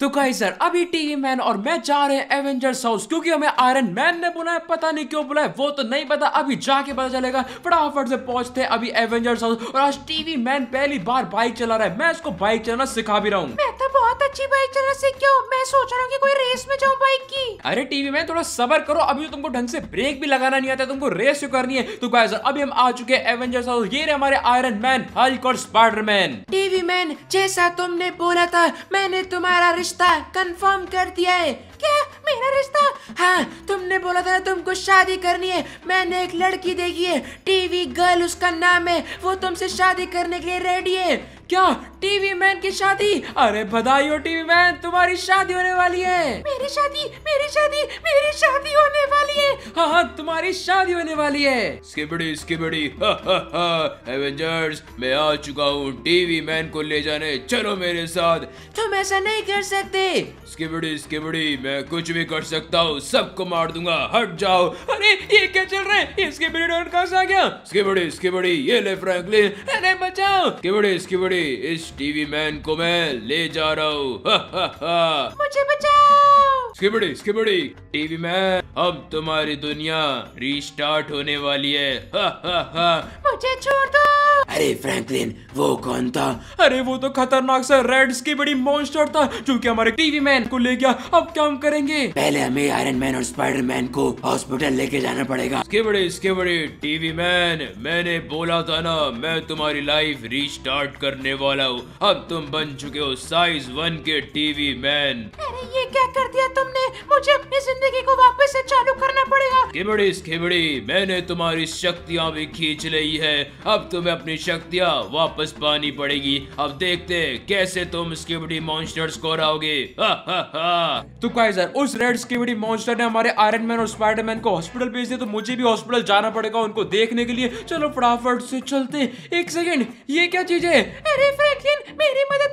तो कहीं सर अभी टीवी मैन और मैं जा रहे हैं एवेंजर्स हाउस क्योंकि हमें आयरन मैन ने बुलाया पता नहीं क्यों बुलाया वो तो नहीं पता अभी जाके पता चलेगा फटाफट से पहुंचते अभी एवेंजर्स हाउस और आज टीवी मैन पहली बार बाइक चला रहा है मैं इसको बाइक चलाना सिखा भी रहा हूँ मैं तो बहुत अच्छी बाइक चला सीख मैं सोच रहा हूँ कोई रेस में जाऊँ बाइक की अरे टीवी मैन थोड़ा सबर करो अभी तो तुमको ढंग से ब्रेक भी लगाना नहीं आता तुमको रेस क्यों करनी है तो सर अभी हम आ चुके हैं एवेंजर्स हाउस ये रहे हमारे आयरन मैन हल्क और मैन टीवी मैन जैसा तुमने बोला था मैंने तुम्हारा रिश्ता कंफर्म कर दिया है क्या मेरा रिश्ता हाँ तुमने बोला था तुमको शादी करनी है मैंने एक लड़की देखी है टीवी गर्ल उसका नाम है वो तुमसे शादी करने के लिए रेडी है क्या टीवी मैन की शादी अरे बधाई हो टीवी मैन तुम्हारी शादी होने वाली है मेरी शादी मेरी शादी मेरी शादी होने वाली है बाद तुम्हारी शादी होने वाली है स्किबड़ी स्किबड़ी एवेंजर्स मैं आ चुका हूँ टीवी मैन को ले जाने चलो मेरे साथ तुम ऐसा नहीं कर सकते स्किबड़ी स्किबड़ी मैं कुछ भी कर सकता हूँ सबको मार दूंगा हट जाओ अरे ये क्या चल रहा है ये स्किबड़ी डॉन कहाँ से आ गया स्किबड़ी स्किबड़ी ये ले फ्रैंकलिन अरे बचाओ स्किबड़ी स्किबड़ी इस टीवी मैन को मैं ले जा रहा हूँ मुझे बचाओ स्किबड़ी स्किबड़ी टीवी मैन अब तुम्हारी दुनिया दुनिया रिस्टार्ट होने वाली है हा हा हा मुझे छोड़ दो अरे फ्रैंकलिन वो कौन था अरे वो तो खतरनाक सा रेड्स की बड़ी मॉन्स्टर था जो कि हमारे टीवी मैन को ले गया अब क्या हम करेंगे पहले हमें आयरन मैन और स्पाइडर मैन को हॉस्पिटल लेके जाना पड़ेगा इसके बड़े इसके बड़े टीवी मैन मैंने बोला था ना मैं तुम्हारी लाइफ रिस्टार्ट करने वाला हूँ अब तुम बन चुके हो साइज वन के टीवी मैन अरे ये क्या कर दिया तुमने मुझे अपनी जिंदगी को वापस ऐसी चालू करना पड़ेगा इसके खिबड़ी मैंने तुम्हारी शक्तियाँ भी खींच ली है अब तुम्हें अपनी शक्तियाँ वापस पानी पड़ेगी अब देखते कैसे तुम स्किबडी मॉन्स्टर्स को रहोगे तो गाइस यार उस रेड स्किबडी मॉन्स्टर ने हमारे आयरन मैन और स्पाइडरमैन को हॉस्पिटल भेज दिया तो मुझे भी हॉस्पिटल जाना पड़ेगा उनको देखने के लिए चलो फटाफट से चलते एक सेकेंड ये क्या चीज है अरे फ्रैंकलिन मेरी मदद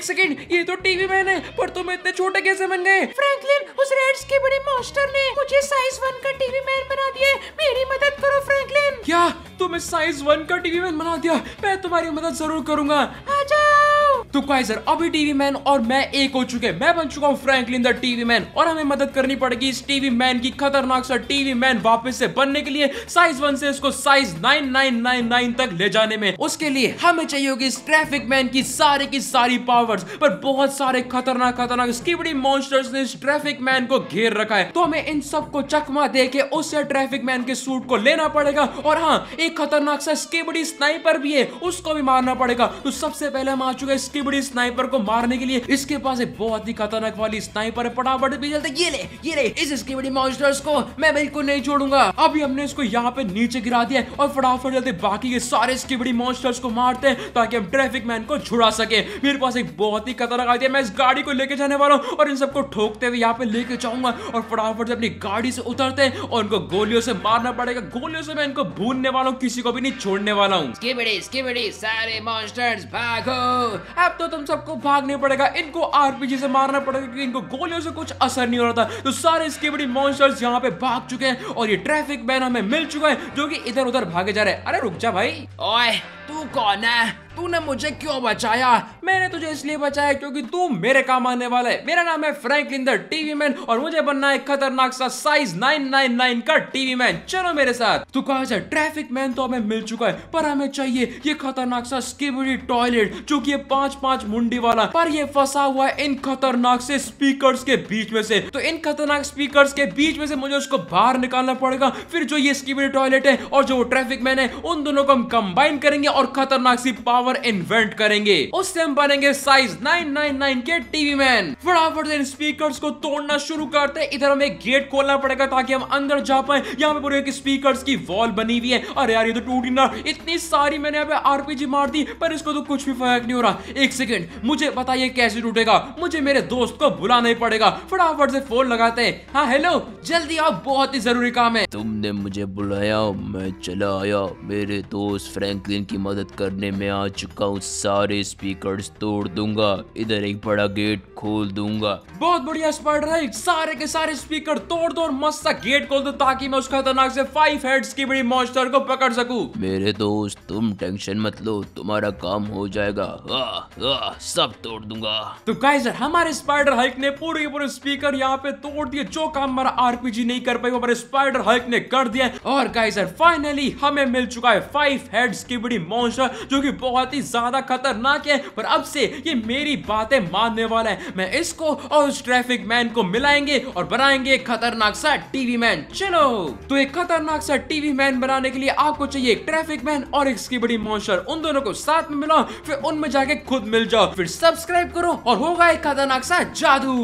एक सेकंड ये तो टीवी मैन है पर तुम इतने छोटे कैसे बन गए फ्रैंकलिन उस रेड्स के बड़े मास्टर ने मुझे साइज वन का टीवी मैन बना दिया मेरी मदद करो फ्रैंकलिन क्या तुम्हें साइज वन का टीवी मैन बना दिया मैं तुम्हारी मदद जरूर करूंगा आजा तो गाइस सर अभी टीवी मैन और मैं एक हो चुके मैं बन चुका हूँ फ्रैंकलिन द टीवी मैन और हमें मदद करनी पड़ेगी इस टीवी मैन की खतरनाक सर टीवी मैन वापस से बनने के लिए साइज वन से इसको size nine nine nine nine तक ले जाने में उसके लिए हमें चाहिए होगी ट्रैफिक मैन की सारे की सारी पावर्स पर बहुत सारे खतरनाक खतरनाक स्कीबड़ी मॉन्स्टर्स ने इस ट्रैफिक मैन को घेर रखा है तो हमें इन सबको चकमा दे के उससे ट्रैफिक मैन के सूट को लेना पड़ेगा और हाँ एक खतरनाक सा स्कीबड़ी स्नाइपर भी है उसको भी मारना पड़ेगा तो सबसे पहले हम आ चुके हैं इतनी बड़ी स्नाइपर को मारने के लिए इसके पास एक बहुत ही खतरनाक वाली स्नाइपर है फटाफट भी चलते ये ले ये ले इस इसकी बड़ी मॉन्स्टर्स को मैं बिल्कुल नहीं छोड़ूंगा अभी हमने इसको यहाँ पे नीचे गिरा दिया और फटाफट चलते बाकी के सारे इसकी बड़ी मॉन्स्टर्स को मारते हैं ताकि हम ट्रैफिक मैन को छुड़ा सके मेरे पास एक बहुत ही खतरनाक आती है मैं इस गाड़ी को लेके जाने वाला हूँ और इन सबको ठोकते हुए यहाँ पे लेके जाऊंगा और फटाफट से अपनी गाड़ी से उतरते हैं और उनको गोलियों से मारना पड़ेगा गोलियों से मैं इनको भूनने वाला हूँ किसी को भी नहीं छोड़ने वाला हूँ सारे मॉन्स्टर्स भागो अब तो तुम सबको भागने पड़ेगा इनको आरपीजी से मारना पड़ेगा क्योंकि इनको गोलियों से कुछ असर नहीं हो रहा था तो सारे इसके बड़ी मॉन्स्टर्स यहाँ पे भाग चुके हैं और ये ट्रैफिक बैन हमें मिल चुका है जो कि इधर उधर भागे जा रहे हैं अरे रुक जा भाई ओए तू कौन है तूने मुझे क्यों बचाया मैंने तुझे इसलिए बचाया क्योंकि तू मेरे काम आने वाला है मेरा नाम है फ्रैंकलिन द टीवी मैन और मुझे बनना है खतरनाक सा साइज 999 का टीवी मैन चलो मेरे साथ तू कहा जाए ट्रैफिक मैन तो हमें मिल चुका है पर हमें चाहिए ये खतरनाक सा स्किबरी टॉयलेट जो की पांच पांच मुंडी वाला पर ये फंसा हुआ है इन खतरनाक से स्पीकर के बीच में से तो इन खतरनाक स्पीकर के बीच में से मुझे उसको बाहर निकालना पड़ेगा फिर जो ये स्किबरी टॉयलेट है और जो ट्रैफिक मैन है उन दोनों को हम कंबाइन करेंगे और खतरनाक सी पावर पावर इन्वेंट करेंगे उससे हम बनेंगे साइज 999 के टीवी मैन फटाफट से इन स्पीकर्स को तोड़ना शुरू करते इधर हमें गेट खोलना पड़ेगा ताकि हम अंदर जा पाए यहाँ पे पूरे स्पीकर की वॉल बनी हुई है अरे यार ये तो टूटी ना इतनी सारी मैंने यहाँ पे आरपीजी मार दी पर इसको तो कुछ भी फर्क नहीं हो रहा एक सेकेंड मुझे बताइए कैसे टूटेगा मुझे मेरे दोस्त को बुलाना ही पड़ेगा फटाफट से फोन लगाते हैं हाँ हेलो जल्दी आओ बहुत ही जरूरी काम है तुमने मुझे बुलाया मैं चला आया मेरे दोस्त फ्रैंकलिन की मदद करने में आ चुका हूँ सारे स्पीकर तोड़ दूंगा इधर एक बड़ा गेट खोल दूंगा बहुत बढ़िया स्पाइडर है सारे के सारे स्पीकर तोड़ दो और मस्त सा गेट खोल दो ताकि मैं उस खतरनाक से फाइव हेड्स की बड़ी मॉन्स्टर को पकड़ सकूं मेरे दोस्त तुम टेंशन मत लो तुम्हारा काम हो जाएगा आ, हाँ, आ, हाँ, सब तोड़ दूंगा तो गाइजर हमारे स्पाइडर हाइक ने पूरे पूरे स्पीकर यहाँ पे तोड़ दिए जो काम हमारा आरपीजी नहीं कर पाई वो हमारे स्पाइडर हाइक ने कर दिया और गाइजर फाइनली हमें मिल चुका है फाइव हेड्स की बड़ी मॉन्स्टर जो की बहुत बहुत ही ज्यादा खतरनाक है पर अब से ये मेरी बातें मानने वाला है मैं इसको और उस ट्रैफिक मैन को मिलाएंगे और बनाएंगे खतरनाक सा टीवी मैन चलो तो एक खतरनाक सा टीवी मैन बनाने के लिए आपको चाहिए ट्रैफिक मैन और एक बड़ी मॉन्स्टर उन दोनों को साथ में मिलाओ फिर उनमें जाके खुद मिल जाओ फिर सब्सक्राइब करो और होगा एक खतरनाक सा जादू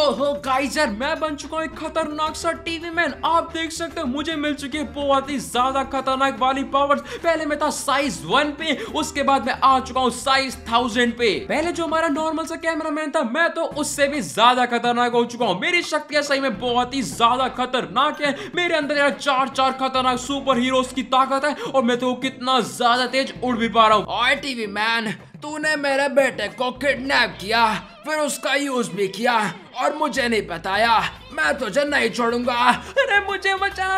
ओहो गाइस यार मैं बन चुका हूँ एक खतरनाक सा टीवी मैन आप देख सकते हो मुझे मिल चुकी है बहुत ही ज्यादा खतरनाक वाली पावर्स पहले मैं था साइज वन पे उसके बाद बाद मैं आ चुका हूँ साइज थाउजेंड पे पहले जो हमारा नॉर्मल सा कैमरा मैन था मैं तो उससे भी ज्यादा खतरनाक हो चुका हूँ मेरी शक्तियां सही में बहुत ही ज्यादा खतरनाक है मेरे अंदर यार चार चार खतरनाक सुपर हीरो की ताकत है और मैं तो कितना ज्यादा तेज उड़ भी पा रहा हूँ आई टीवी मैन तूने मेरे बेटे को किडनैप किया फिर उसका यूज भी किया और मुझे नहीं बताया मैं तुझे नहीं छोड़ूंगा अरे मुझे बचा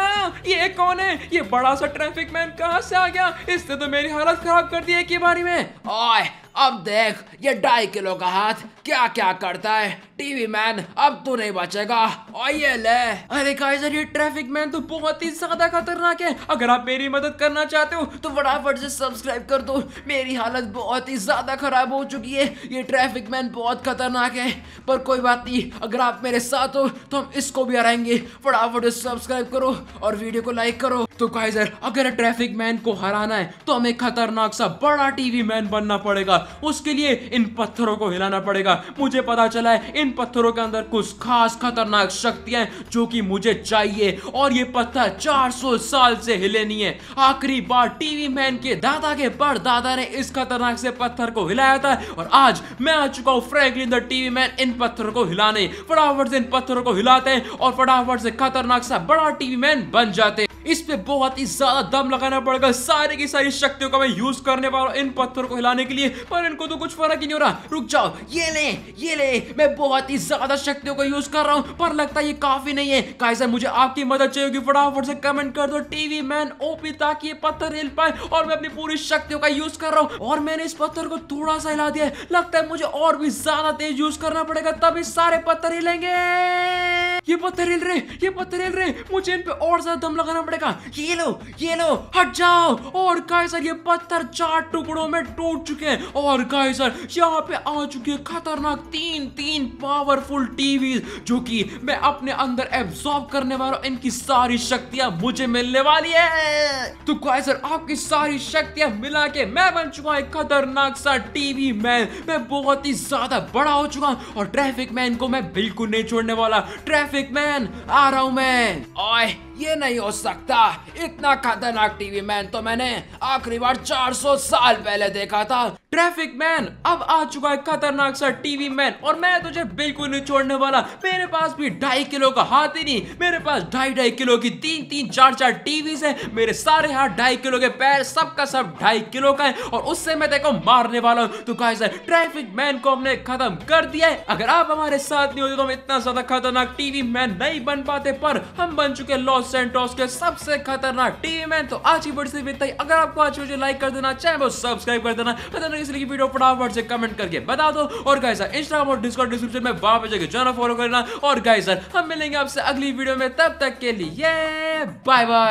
ये कौन है ये बड़ा सा ट्रैफिक मैन कहाँ से आ गया इसने तो मेरी हालत खराब कर दी एक ही बारी में अब देख ये ढाई किलो का हाथ क्या क्या करता है टीवी मैन अब तू नहीं बचेगा और ये ले अरे काइजर ये ट्रैफिक मैन तो बहुत ही ज्यादा खतरनाक है अगर आप मेरी मदद करना चाहते हो तो फटाफट से सब्सक्राइब कर दो मेरी हालत बहुत ही ज्यादा खराब हो चुकी है ये ट्रैफिक मैन बहुत खतरनाक है पर कोई बात नहीं अगर आप मेरे साथ हो तो हम इसको भी हराएंगे फटाफट से सब्सक्राइब करो और वीडियो को लाइक करो तो काइजर अगर ट्रैफिक मैन को हराना है तो हमें खतरनाक सा बड़ा टीवी मैन बनना पड़ेगा उसके लिए इन पत्थरों को हिलाना पड़ेगा मुझे पता चला है इन पत्थरों के अंदर कुछ खास खतरनाक शक्तियां जो कि मुझे चाहिए और ये पत्थर 400 साल से हिले नहीं है आखिरी बार टीवी मैन के दादा के पर दादा ने इस खतरनाक से पत्थर को हिलाया था और आज मैं आ चुका हूँ फ्रैंकलिन द टीवी मैन इन पत्थरों को हिलाने फटाफट से इन पत्थरों को हिलाते हैं और फटाफट से खतरनाक सा बड़ा टीवी मैन बन जाते इस पे बहुत ही ज्यादा दम लगाना पड़ेगा सारी की सारी शक्तियों का मैं यूज करने वाला इन पत्थर को हिलाने के लिए पर इनको तो कुछ फर्क ही नहीं हो रहा रुक जाओ ये ले ये ले मैं बहुत ही ज्यादा शक्तियों का यूज कर रहा हूँ पर लगता है ये काफी नहीं है कहा मुझे आपकी मदद चाहिए होगी फटाफट से कमेंट कर दो टीवी मैन ओपी ताकि ये पत्थर हिल पाए और मैं अपनी पूरी शक्तियों का यूज कर रहा हूँ और मैंने इस पत्थर को थोड़ा सा हिला दिया लगता है मुझे और भी ज्यादा तेज यूज करना पड़ेगा तभी सारे पत्थर हिलेंगे ये पत्थर हिल रहे ये पत्थर हिल रहे मुझे इन पे और ज्यादा दम लगाना पड़ेगा पड़ेगा ये लो ये लो हट जाओ और काइसर ये पत्थर चार टुकड़ों में टूट चुके हैं और काइसर यहाँ पे आ चुके हैं खतरनाक तीन तीन पावरफुल टीवी जो कि मैं अपने अंदर एब्सॉर्ब करने वाला हूँ इनकी सारी शक्तियां मुझे मिलने वाली है तो काइसर आपकी सारी शक्तियां मिला के मैं बन चुका एक खतरनाक सा टीवी मैन मैं बहुत ही ज्यादा बड़ा हो चुका और ट्रैफिक मैन को मैं बिल्कुल नहीं छोड़ने वाला ट्रैफिक मैन आ रहा हूं मैं ओए ये नहीं हो सकता लगता इतना खतरनाक टीवी मैन तो मैंने आखिरी बार 400 साल पहले देखा था ट्रैफिक मैन अब आ चुका है खतरनाक सा टीवी मैन और मैं तुझे बिल्कुल नहीं छोड़ने वाला मेरे पास भी ढाई किलो का हाथ ही नहीं मेरे पास ढाई ढाई किलो की तीन तीन चार चार टीवी है मेरे सारे हाथ ढाई किलो के पैर सबका सब ढाई किलो का है और उससे मैं तेरे मारने वाला हूँ तो कहा ट्रैफिक मैन को हमने खत्म कर दिया है अगर आप हमारे साथ नहीं होते तो हम इतना ज्यादा खतरनाक टीवी मैन नहीं बन पाते पर हम बन चुके लॉस सेंटोस के सबसे खतरनाक टीवी मैन तो आज ही बड़ी से अगर आपको आज लाइक कर देना चाहे वो सब्सक्राइब कर देना कैसी लगी वीडियो फटाफट से कमेंट करके बता दो और गाय सर इंस्टाग्राम और डिस्कॉर्ड डिस्क्रिप्शन में वहां पर जाकर जाना फॉलो करना और गाय सर हम मिलेंगे आपसे अगली वीडियो में तब तक के लिए बाय बाय